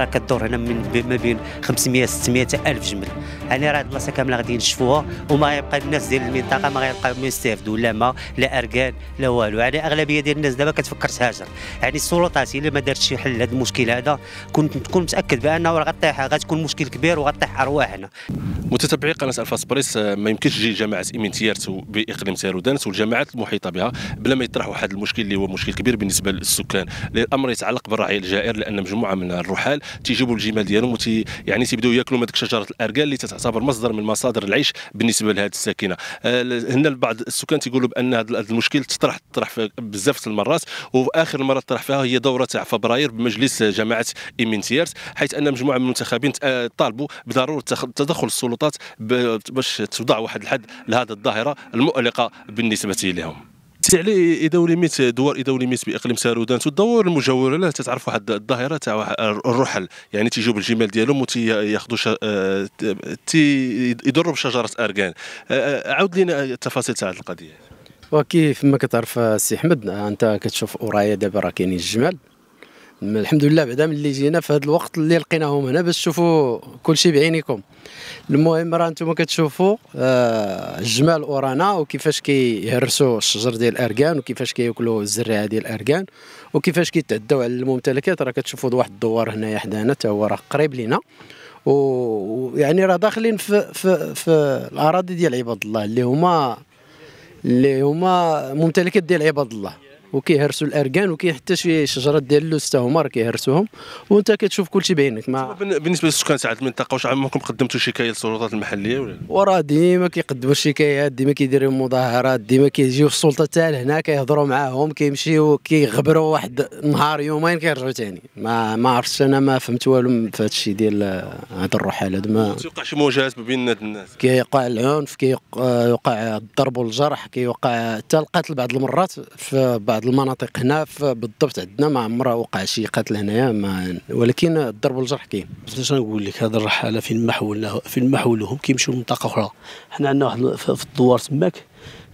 راه كدور هنا من ما بين 500 600 الف جمل يعني راه هاد البلاصه كامله غادي ينشفوها وما يبقى الناس ديال المنطقه ما غيبقاو ما يستافدوا لا ما لا اركان لا والو يعني اغلبيه ديال الناس دابا كتفكر تهاجر يعني السلطات الا ما دارتش شي حل لهذا المشكل هذا كنت تكون متاكد بانه راه غطيح غتكون مشكل كبير وغطيح ارواحنا متتبعي قناه الفاس بريس آه، ما يمكنش تجي جماعه امين تيارت باقليم تيرودانس والجماعات المحيطه بها بلا ما يطرحوا واحد المشكل اللي هو مشكل كبير بالنسبه للسكان الامر يتعلق بالرعي الجائر لان مجموعه من الرحال تيجيبوا الجمال ديالهم وتي يعني تيبداو ياكلوا من ديك شجره الارقال اللي تعتبر مصدر من مصادر العيش بالنسبه لهذه الساكنه آه، هنا بعض السكان تيقولوا بان هذا المشكل تطرح تطرح بزاف المرات واخر مره تطرح فيها هي دوره تاع فبراير بمجلس جماعه ايمينتيرت حيث ان مجموعه من المنتخبين آه، طالبوا بضروره تدخل السلطات باش توضع واحد الحد لهذه الظاهره المؤلقه بالنسبه لهم عليه اذا 100 دوار اذا 100 باقليم سارودان والدوار المجاوره له تتعرف واحد الظاهره تاع الرحل يعني تيجيو بالجمال ديالهم وتياخذوا شا... تيضروا بشجره اركان عاود لينا التفاصيل تاع هذه القضيه وكيف ما كتعرف السي احمد انت كتشوف اورايا دابا راه كاينين الجمال الحمد لله بعدا ملي جينا في هذا الوقت اللي لقيناهم هنا باش تشوفوا كل شيء بعينيكم المهم راه انتم كتشوفوا آه، الجمال اورانا وكيفاش كيهرسوا الشجر ديال الاركان وكيفاش كياكلوا الزريعه ديال الاركان وكيفاش كيتعدوا على الممتلكات راه كتشوفوا واحد الدوار هنايا حدانا حتى هو راه قريب لينا ويعني راه داخلين في, في, في الاراضي ديال عباد الله اللي هما اللي هما ممتلكات ديال عباد الله وكيهرسوا الاركان وكاين حتى شي شجرات ديال اللوز حتى هما راه كيهرسوهم وانت كتشوف كلشي بعينك ما طيب، بالنسبه للسكان تاع المنطقه واش عمركم قدمتوا شكايه للسلطات المحليه ولا وراه ديما كيقدموا الشكايات ديما كيديروا مظاهرات ديما كيجيو السلطه تاع لهنا كيهضروا معاهم كيمشيو كيغبروا واحد نهار يومين كيرجعوا ثاني ما ما عرفتش انا ما فهمت والو في هذا الشيء ديال هذا الرحال هذا ما كيوقع شي مواجهات ما بين الناس كيوقع العنف كيوقع الضرب والجرح كيوقع حتى القتل بعض المرات في بعض المناطق هنا بالضبط عندنا ما عمرها وقع شي قتل هنايا ولكن الضرب والجرح كاين باش نقول لك هذا الرحاله فين ما حولناه فين ما حولوهم كيمشيو لمنطقه اخرى حنا عندنا واحد في الدوار تماك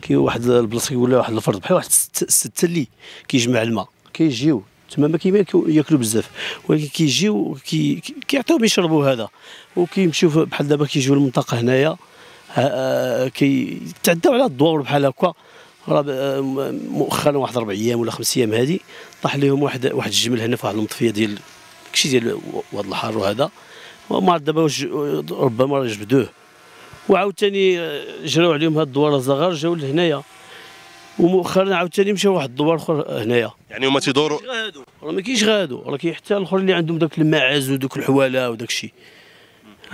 كاين واحد البلاصه كيولي واحد الفرد بحال واحد سته اللي كيجمع الماء كيجيو تما ما ياكلوا بزاف ولكن كيجيو كي كيعطيوهم يشربوا هذا وكيمشيو بحال دابا كيجيو المنطقه هنايا آه، كيتعداو على الدوار بحال هكا راه آه، مؤخرا واحد ربع ايام ولا خمس ايام هذه طاح لهم واحد واحد الجمل هنا في واحد المطفيه ديال كشي ديال واحد الحار وهذا وما عاد دابا ربما راه جبدوه وعاوتاني آه، جراو عليهم هاد الدوار الصغار جاو لهنايا ومؤخرا عاوتاني مشاو واحد الدوار اخر هنايا يعني هما تيدوروا راه ما كاينش غادو راه كاين حتى الاخرين اللي عندهم داك الماعز ودوك الحواله وداك الشيء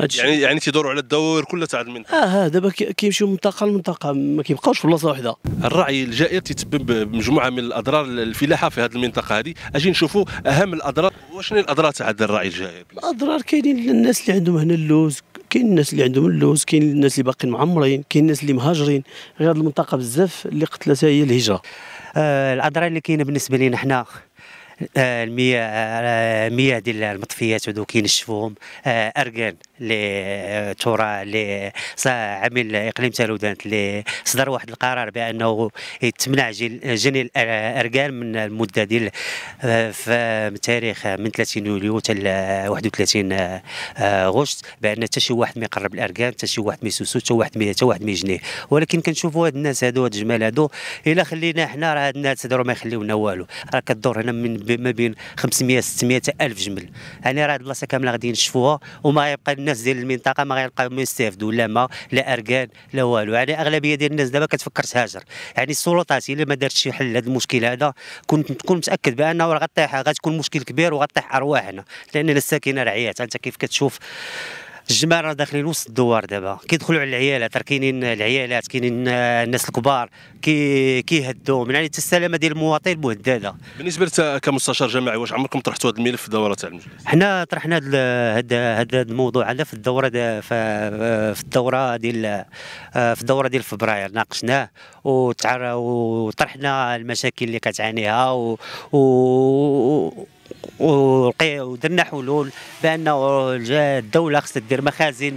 يعني يعني تيدوروا على الدوائر كلها تاع المنطقه اه دابا كيمشيو من منطقه لمنطقه ما كيبقاوش في بلاصه واحده الرعي الجائر تيتبب بمجموعه من الاضرار الفلاحه في هذه المنطقه هذه اجي نشوفوا اهم الاضرار وشنو الاضرار تاع هذا الرعي الجائر الاضرار كاينين الناس اللي عندهم هنا اللوز كاين الناس اللي عندهم اللوز كاين الناس اللي باقيين معمرين كاين الناس اللي مهاجرين غير المنطقه بزاف اللي قتلتها هي الهجره آه الاضرار اللي كاينه بالنسبه لنا حنا آه، المياه آه، المياه ديال المطفيات هذو كينشفوهم آه، اركان اللي ترى اللي عميل اقليم تالودانت اللي صدر واحد القرار بانه يتمنع جني الاركان من المده ديال آه، في تاريخ آه، من 30 يوليو آه، حتى 31 غشت بان حتى شي واحد ما يقرب الاركان حتى شي واحد ما يسوسو حتى واحد حتى واحد ما يجنيه ولكن كنشوفوا هاد الناس هادو هاد الجمال هادو الا خلينا حنا راه هاد الناس هادو ما يخليونا والو راه كدور هنا من ما بين 500 600 الف جمل يعني راه هاد البلاصه كامله غادي نشفوها وما يبقى الناس ديال المنطقه ما غيلقاو ما يستافدوا لا ما لا اركان لا والو يعني اغلبيه ديال الناس دابا كتفكر تهاجر يعني السلطات الا ما دارتش شي حل لهذا المشكل هذا كنت تكون متاكد بانه راه غطيح غتكون مشكل كبير وغطيح ارواحنا لان الساكنه رعيات انت كيف كتشوف الجماعه راه داخلين وسط الدوار دابا كيدخلوا على العيالات راه كاينين العيالات كاينين الناس الكبار كي من يعني السلامه ديال المواطن مهدده بالنسبه لك كمستشار جماعي واش عمركم طرحتوا هذا الملف في الدوره تاع المجلس حنا طرحنا هذا هذا الموضوع هذا في الدوره في الدوره ديال في الدوره ديال فبراير ناقشناه وطرحنا المشاكل اللي كتعانيها و, و... ودرنا حلول بان الدوله خصها دير مخازن حتى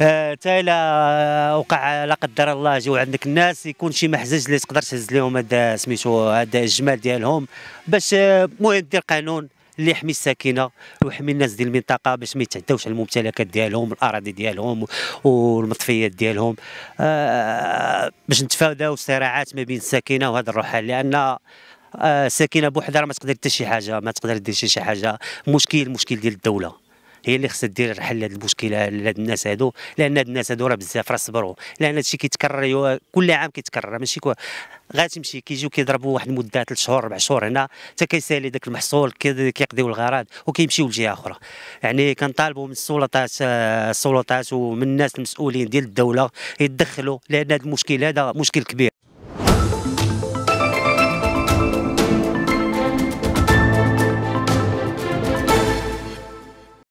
آه، الا وقع لا قدر الله جاو عندك الناس يكون شي محزج اللي تقدر تهز لهم هذا سميتو هذا الجمال ديالهم باش المهم آه، دير قانون اللي يحمي الساكنه ويحمي الناس ديال المنطقه باش ما يتعداوش على الممتلكات ديالهم الاراضي ديالهم والمطفيات ديالهم آه، باش نتفاداو الصراعات ما بين الساكنه وهذا الرحال لان آه، ساكنه بوحدها ما تقدر حتى شي حاجه ما تقدر دير شي حاجه مشكل مشكل ديال الدوله هي اللي خصها دير حل هذه المشكله لهاد الناس هادو لان هاد الناس هادو راه بزاف راه صبروا لان هادشي كيتكرر كل عام كيتكرر ماشي كو... غاتمشي كيجيو كيضربوا واحد المده ثلاث شهور اربع شهور هنا حتى كيسالي داك المحصول كيقضيو الغراض وكيمشيو لجهه اخرى يعني كنطالبوا من السلطات آه، السلطات ومن الناس المسؤولين ديال الدوله يتدخلوا لان هذا المشكل هذا مشكل كبير